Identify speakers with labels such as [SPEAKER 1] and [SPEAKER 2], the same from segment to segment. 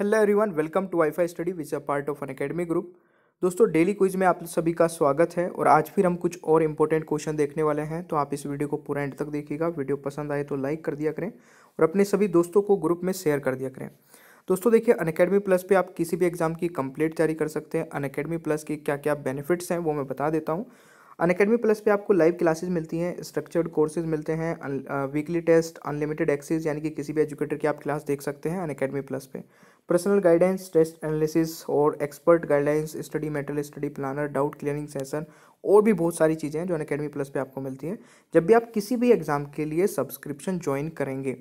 [SPEAKER 1] hello everyone welcome to WiFi study which a part of Unacademy group दोस्तों daily quiz में आप सभी का स्वागत है और आज फिर हम कुछ और इम्पोर्टेंट क्वेश्चन देखने वाले हैं तो आप इस वीडियो को पूरा एंड तक देखिएगा वीडियो पसंद आए तो लाइक कर दिया करें और अपने सभी दोस्तों को ग्रुप में शेयर कर दिया करें दोस्तों देखिए अनकेडमी प्लस पे आप किसी भी एग्ज़ाम की कंप्लीट तैयारी कर सकते हैं अनकेडमी प्लस के क्या क्या बेनिफिट्स हैं वो मैं बता देता हूँ अनकेडमी प्लस पे आपको लाइव क्लासेज मिलती हैं स्ट्रक्चर्ड कोर्सेज मिलते हैं वीकली टेस्ट अनलिमिटेड एक्सेस यानी कि किसी भी एजुकेटर की आप क्लास देख सकते हैं अनकेडमी प्लस पे पर्सनल गाइडेंस टेस्ट एनालिसिस और expert guidelines study material study planner doubt clearing session और भी बहुत सारी चीज़ें हैं जो अनकेडमी प्लस पे आपको मिलती हैं जब भी आप किसी भी एग्ज़ाम के लिए सब्सक्रिप्शन ज्वाइन करेंगे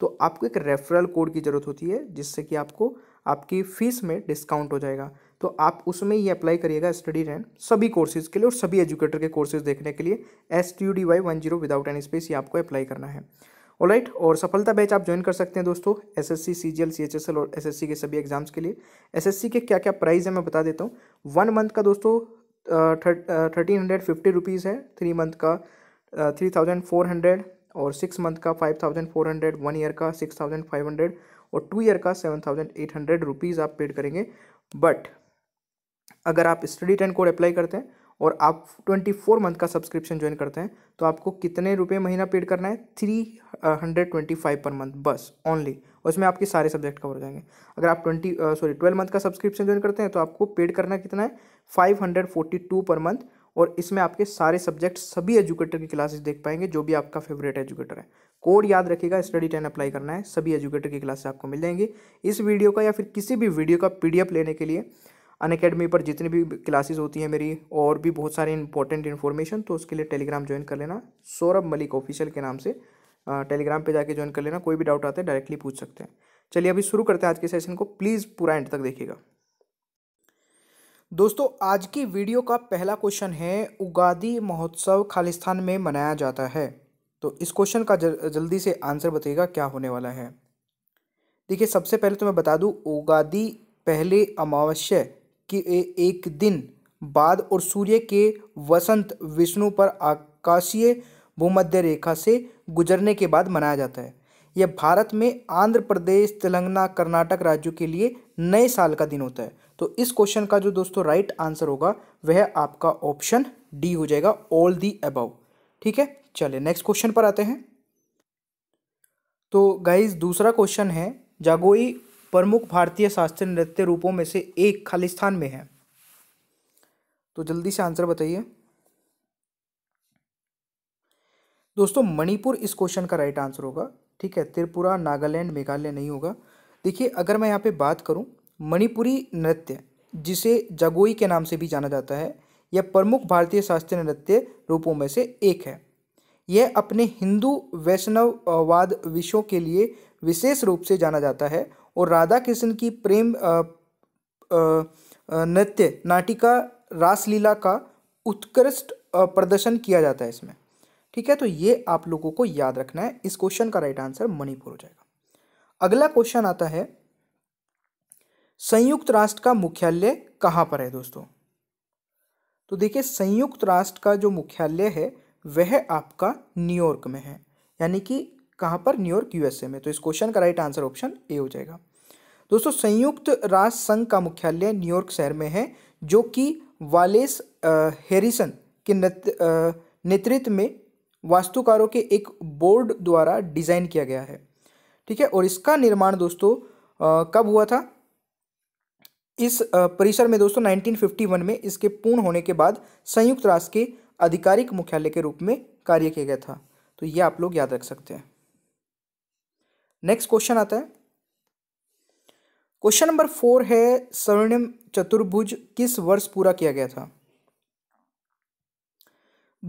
[SPEAKER 1] तो आपको एक रेफरल कोड की ज़रूरत होती है जिससे कि आपको आपकी फ़ीस में डिस्काउंट हो जाएगा तो आप उसमें ही अप्लाई करिएगा स्टडी रैन सभी कोर्सेज़ के लिए और सभी एजुकेटर के कोर्सेज देखने के लिए S T U D Y one zero without any space ये आपको अप्लाई करना है ऑल right, और सफलता बैच आप ज्वाइन कर सकते हैं दोस्तों S S C C C G L H S L और एस एस सी के सभी एग्जाम्स के लिए एस एस सी के क्या क्या प्राइस है मैं बता देता हूँ वन मंथ का दोस्तों थर्टीन हंड्रेड फिफ्टी रुपीज़ है थ्री मंथ का थ्री थाउजेंड फोर हंड्रेड और सिक्स मंथ का five thousand four hundred one year का सिक्स थाउजेंड फाइव हंड्रेड और टू ईयर का seven thousand eight hundred rupees आप पेड करेंगे बट अगर आप स्टडी टेन कोड अप्लाई करते हैं और आप ट्वेंटी फोर मंथ का सब्सक्रिप्शन ज्वाइन करते हैं तो आपको कितने रुपये महीना पेड करना है three hundred twenty five per month बस ओनली उसमें आपके सारे सब्जेक्ट कवर हो जाएंगे अगर आप ट्वेंटी सॉरी ट्वेल्व मंथ का सब्सक्रिप्शन ज्वाइन करते हैं तो आपको पेड करना कितना है five hundred forty two per month और इसमें आपके सारे सब्जेक्ट सभी एजुकेटर की क्लासेस देख पाएंगे जो भी आपका फेवरेट एजुकेटर है कोड याद रखिएगा स्टडी टेन अप्लाई करना है सभी एजुकेटर की क्लासेस आपको मिल जाएंगी इस वीडियो का या फिर किसी भी वीडियो का पी लेने के लिए अन अकेडमी पर जितनी भी क्लासेस होती हैं मेरी और भी बहुत सारी इंपॉर्टेंट इन्फॉर्मेशन तो उसके लिए टेलीग्राम ज्वाइन कर लेना सौरभ मलिक ऑफिशियल के नाम से टेलीग्राम पे जाके ज्वाइन कर लेना कोई भी डाउट आता है डायरेक्टली पूछ सकते हैं चलिए अभी शुरू करते हैं आज के सेशन को प्लीज़ पूरा एंड तक देखिएगा दोस्तों आज की वीडियो का पहला क्वेश्चन है उगादी महोत्सव खालिस्तान में मनाया जाता है तो इस क्वेश्चन का जल्दी से आंसर बताइएगा क्या होने वाला है देखिए सबसे पहले तो मैं बता दूँ उगादी पहले अमावस्या कि एक दिन बाद और सूर्य के वसंत विष्णु पर आकाशीय भूमध्य रेखा से गुजरने के बाद मनाया जाता है यह भारत में आंध्र प्रदेश तेलंगाना कर्नाटक राज्यों के लिए नए साल का दिन होता है तो इस क्वेश्चन का जो दोस्तों राइट आंसर होगा वह आपका ऑप्शन डी हो जाएगा ऑल दी अबव ठीक है चलिए नेक्स्ट क्वेश्चन पर आते हैं तो गाइज दूसरा क्वेश्चन है जागोई प्रमुख भारतीय शास्त्रीय नृत्य रूपों में से एक खालिस्तान में है तो जल्दी से आंसर बताइए दोस्तों मणिपुर इस क्वेश्चन का राइट आंसर होगा ठीक है त्रिपुरा नागालैंड मेघालय नहीं होगा देखिए अगर मैं यहाँ पे बात करूँ मणिपुरी नृत्य जिसे जगोई के नाम से भी जाना जाता है यह प्रमुख भारतीय शास्त्रीय नृत्य रूपों में से एक है यह अपने हिंदू वैष्णववाद विषयों के लिए विशेष रूप से जाना जाता है और राधा कृष्ण की प्रेम नृत्य नाटिका रासलीला का उत्कृष्ट प्रदर्शन किया जाता है इसमें ठीक है तो ये आप लोगों को याद रखना है इस क्वेश्चन का राइट आंसर मणिपुर हो जाएगा अगला क्वेश्चन आता है संयुक्त राष्ट्र का मुख्यालय कहाँ पर है दोस्तों तो देखिए संयुक्त राष्ट्र का जो मुख्यालय है वह आपका न्यूयॉर्क में है यानी कि कहाँ पर न्यूयॉर्क यूएसए में तो इस क्वेश्चन का राइट आंसर ऑप्शन ए हो जाएगा दोस्तों संयुक्त राष्ट्र संघ का मुख्यालय न्यूयॉर्क शहर में है जो कि वालेस हेरिसन के नेतृत्व में वास्तुकारों के एक बोर्ड द्वारा डिज़ाइन किया गया है ठीक है और इसका निर्माण दोस्तों कब हुआ था इस परिसर में दोस्तों 1951 में इसके पूर्ण होने के बाद संयुक्त राष्ट्र के आधिकारिक मुख्यालय के रूप में कार्य किया गया था तो ये आप लोग याद रख सकते हैं नेक्स्ट क्वेश्चन आता है क्वेश्चन नंबर फोर है स्वर्णिम चतुर्भुज किस वर्ष पूरा किया गया था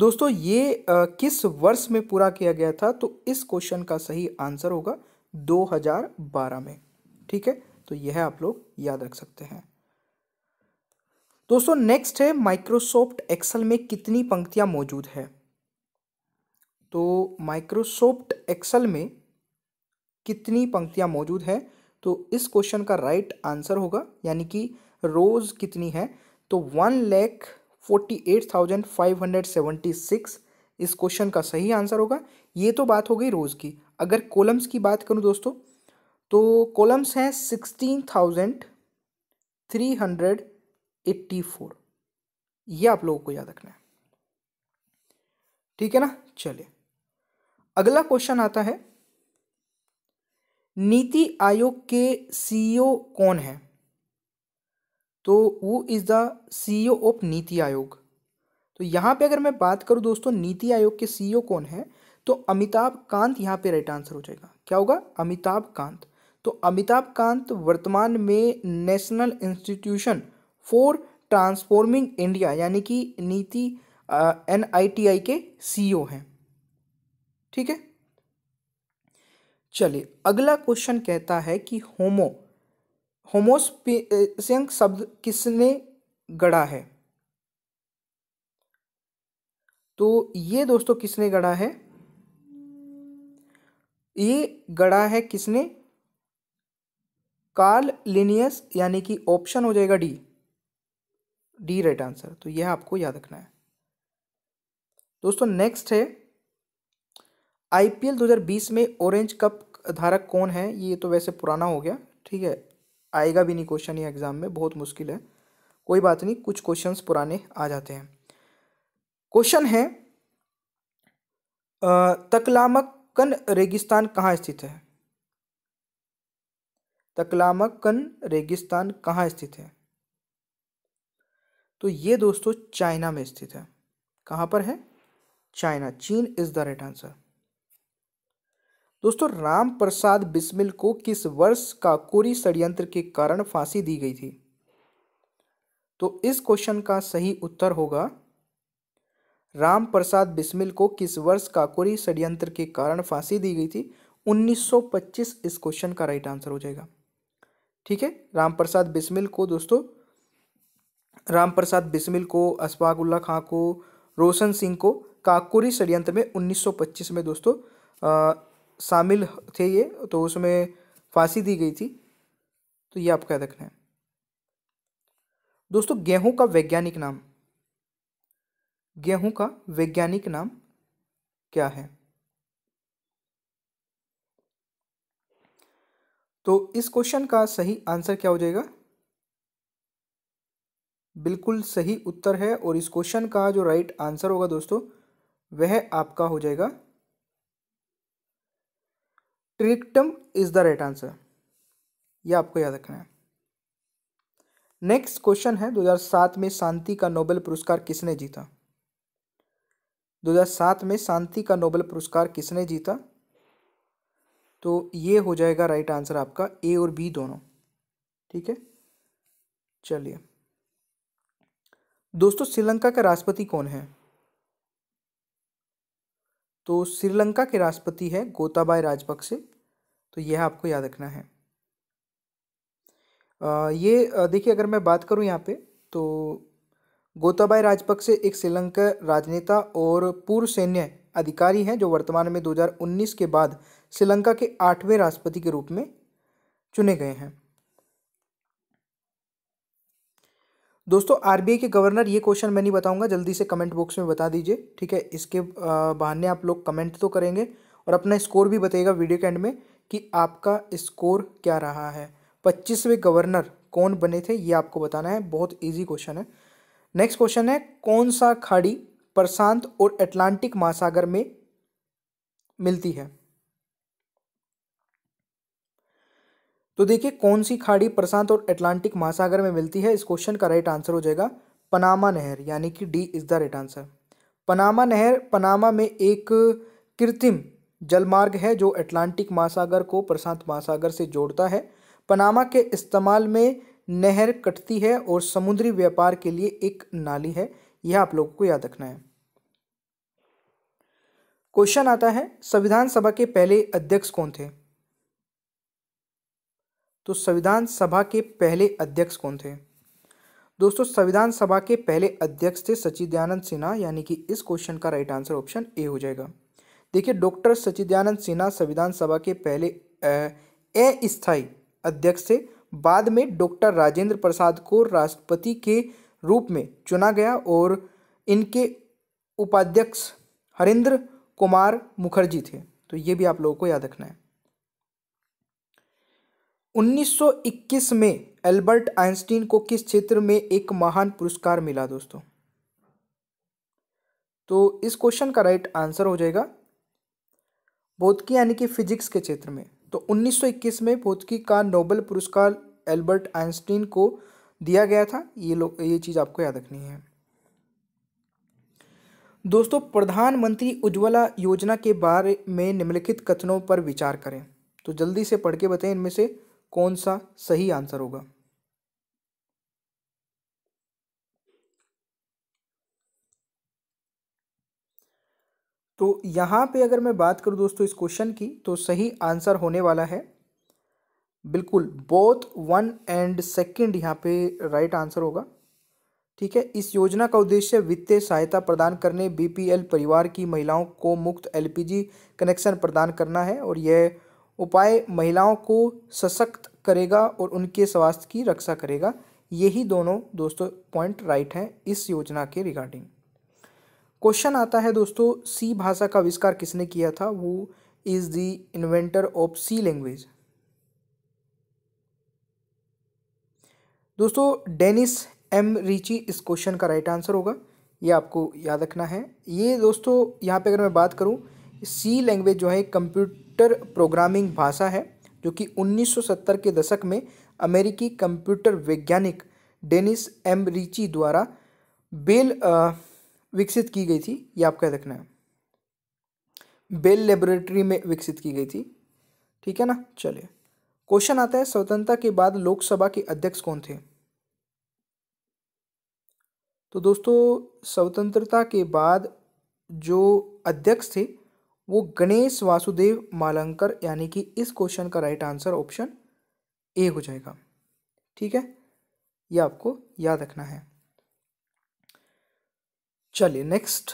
[SPEAKER 1] दोस्तों ये आ, किस वर्ष में पूरा किया गया था तो इस क्वेश्चन का सही आंसर होगा 2012 में ठीक है तो यह आप लोग याद रख सकते हैं दोस्तों नेक्स्ट है माइक्रोसॉफ्ट एक्सेल में कितनी पंक्तियां मौजूद है तो माइक्रोसॉफ्ट एक्सेल में कितनी पंक्तियाँ मौजूद है तो इस क्वेश्चन का राइट आंसर होगा यानी कि रोज़ कितनी है तो one lakh forty eight thousand five hundred seventy six इस क्वेश्चन का सही आंसर होगा ये तो बात हो गई रोज़ की अगर कॉलम्स की बात करूं दोस्तों तो कॉलम्स हैं sixteen thousand three hundred eighty four ये आप लोगों को याद रखना है ठीक है ना चलिए अगला क्वेश्चन आता है नीति आयोग के सीईओ e कौन है तो वो इज़ द सीईओ ऑफ नीति आयोग तो यहाँ पे अगर मैं बात करूँ दोस्तों नीति आयोग के सीईओ e कौन है तो अमिताभ कांत यहाँ पे राइट आंसर हो जाएगा क्या होगा अमिताभ कांत तो अमिताभ कांत वर्तमान में National Institution for Transforming India यानी कि नीति एन आई टी आई के सीईओ e हैं ठीक है चलिए अगला क्वेश्चन कहता है कि होमो होमोस्पियंक शब्द किसने गढ़ा है तो ये दोस्तों किसने गढ़ा है ये गढ़ा है किसने कार्ल लिनियस यानी कि ऑप्शन हो जाएगा डी डी राइट आंसर तो यह आपको याद रखना है दोस्तों नेक्स्ट है आईपीएल 2020 में ऑरेंज कप धारक कौन है ये तो वैसे पुराना हो गया ठीक है आएगा भी नहीं क्वेश्चन ये एग्ज़ाम में बहुत मुश्किल है कोई बात नहीं कुछ क्वेश्चन पुराने आ जाते हैं क्वेश्चन है तकलामकन रेगिस्तान कहाँ स्थित है तकलामकन रेगिस्तान कहाँ स्थित है तो ये दोस्तों चाइना में स्थित है कहाँ पर है चाइना चीन इज़ द राइट आंसर दोस्तों राम प्रसाद बिस्मिल को किस वर्ष काकोरी षड्यंत्र के कारण फांसी दी गई थी तो इस क्वेश्चन का सही उत्तर होगा राम प्रसाद बिस्मिल को किस वर्ष काकोरी षड्यंत्र के कारण फांसी दी गई थी 1925 इस क्वेश्चन का राइट आंसर हो जाएगा ठीक है राम प्रसाद बिस्मिल को दोस्तों राम प्रसाद बिस्मिल को अशफाक खां को रोशन सिंह को काकोरी षड्यंत्र में 1925 में दोस्तों शामिल थे ये तो उसमें फांसी दी गई थी तो ये आप क्या रखना है दोस्तों गेहूं का वैज्ञानिक नाम गेहूं का वैज्ञानिक नाम क्या है तो इस क्वेश्चन का सही आंसर क्या हो जाएगा बिल्कुल सही उत्तर है और इस क्वेश्चन का जो राइट आंसर होगा दोस्तों वह आपका हो जाएगा ट्रिक्टम इज द राइट आंसर ये आपको याद रखना है नेक्स्ट क्वेश्चन है 2007 में शांति का नोबेल पुरस्कार किसने जीता 2007 में शांति का नोबेल पुरस्कार किसने जीता तो ये हो जाएगा राइट आंसर आपका ए और बी दोनों ठीक है चलिए दोस्तों श्रीलंका का राष्ट्रपति कौन है तो श्रीलंका के राष्ट्रपति है गोताबाय राजपक्षे तो यह आपको याद रखना है आ, ये देखिए अगर मैं बात करूँ यहाँ पे तो गोताबाय राजपक्षे एक श्रीलंका राजनेता और पूर्व सैन्य अधिकारी हैं जो वर्तमान में 2019 के बाद श्रीलंका के आठवें राष्ट्रपति के रूप में चुने गए हैं दोस्तों आर के गवर्नर ये क्वेश्चन मैं नहीं बताऊंगा जल्दी से कमेंट बॉक्स में बता दीजिए ठीक है इसके बहाने आप लोग कमेंट तो करेंगे और अपना स्कोर भी बताइएगा वीडियो के एंड में कि आपका स्कोर क्या रहा है पच्चीसवें गवर्नर कौन बने थे ये आपको बताना है बहुत ईजी क्वेश्चन है नेक्स्ट क्वेश्चन है कौन सा खाड़ी प्रशांत और अटलांटिक महासागर में मिलती है तो देखिए कौन सी खाड़ी प्रशांत और अटलांटिक महासागर में मिलती है इस क्वेश्चन का राइट आंसर हो जाएगा पनामा नहर यानी कि D is the right answer Panama नहर पनामा में एक कृत्रिम जलमार्ग है जो अटलांटिक महासागर को प्रशांत महासागर से जोड़ता है पनामा के इस्तेमाल में नहर कटती है और समुद्री व्यापार के लिए एक नाली है यह आप लोगों को याद रखना है क्वेश्चन आता है संविधान सभा के पहले अध्यक्ष कौन थे तो संविधान सभा के पहले अध्यक्ष कौन थे दोस्तों संविधान सभा के पहले अध्यक्ष थे सचिदानंद सिन्हा यानी कि इस क्वेश्चन का राइट आंसर ऑप्शन ए हो जाएगा देखिए डॉक्टर सचिदानंद सिन्हा संविधान सभा के पहले अस्थायी अध्यक्ष थे बाद में डॉक्टर राजेंद्र प्रसाद को राष्ट्रपति के रूप में चुना गया और इनके उपाध्यक्ष हरिंद्र कुमार मुखर्जी थे तो ये भी आप लोगों को याद रखना है 1921 में एल्बर्ट आइंस्टीन को किस क्षेत्र में एक महान पुरस्कार मिला दोस्तों तो इस क्वेश्चन का राइट आंसर हो जाएगा भौतिकी यानी कि फिजिक्स के क्षेत्र में तो 1921 में भौतिकी का नोबेल पुरस्कार एल्बर्ट आइंस्टीन को दिया गया था ये लोग ये चीज़ आपको याद रखनी है दोस्तों प्रधानमंत्री उज्ज्वला योजना के बारे में निम्नलिखित कथनों पर विचार करें तो जल्दी से पढ़ के बताएं इनमें से कौन सा सही आंसर होगा तो यहां पे अगर मैं बात करूं दोस्तों इस क्वेश्चन की तो सही आंसर होने वाला है बिल्कुल बोथ वन एंड सेकंड यहाँ पे राइट आंसर होगा ठीक है इस योजना का उद्देश्य वित्तीय सहायता प्रदान करने बीपीएल परिवार की महिलाओं को मुफ्त एलपीजी कनेक्शन प्रदान करना है और यह उपाय महिलाओं को सशक्त करेगा और उनके स्वास्थ्य की रक्षा करेगा यही दोनों दोस्तों पॉइंट राइट हैं इस योजना के रिगार्डिंग क्वेश्चन आता है दोस्तों सी भाषा का आविष्कार किसने किया था वो is the inventor of C language दोस्तों डेनिस एम रिची इस क्वेश्चन का राइट आंसर होगा ये आपको याद रखना है ये दोस्तों यहाँ पे अगर मैं बात करूँ सी लैंग्वेज जो है कंप्यूटर प्रोग्रामिंग भाषा है जो कि 1970 के दशक में अमेरिकी कंप्यूटर वैज्ञानिक डेनिस एम रिची द्वारा बेल विकसित की गई थी ये आपका रखना है बेल लेबोरेटरी में विकसित की गई थी ठीक है ना चलिए क्वेश्चन आता है स्वतंत्रता के बाद लोकसभा के अध्यक्ष कौन थे तो दोस्तों स्वतंत्रता के बाद जो अध्यक्ष थे वो गणेश वासुदेव मालंकर यानी कि इस क्वेश्चन का राइट आंसर ऑप्शन ए हो जाएगा ठीक है ये आपको याद रखना है चलिए नेक्स्ट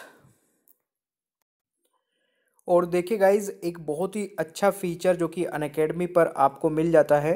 [SPEAKER 1] और देखिए गाइज एक बहुत ही अच्छा फीचर जो कि अनकेडमी पर आपको मिल जाता है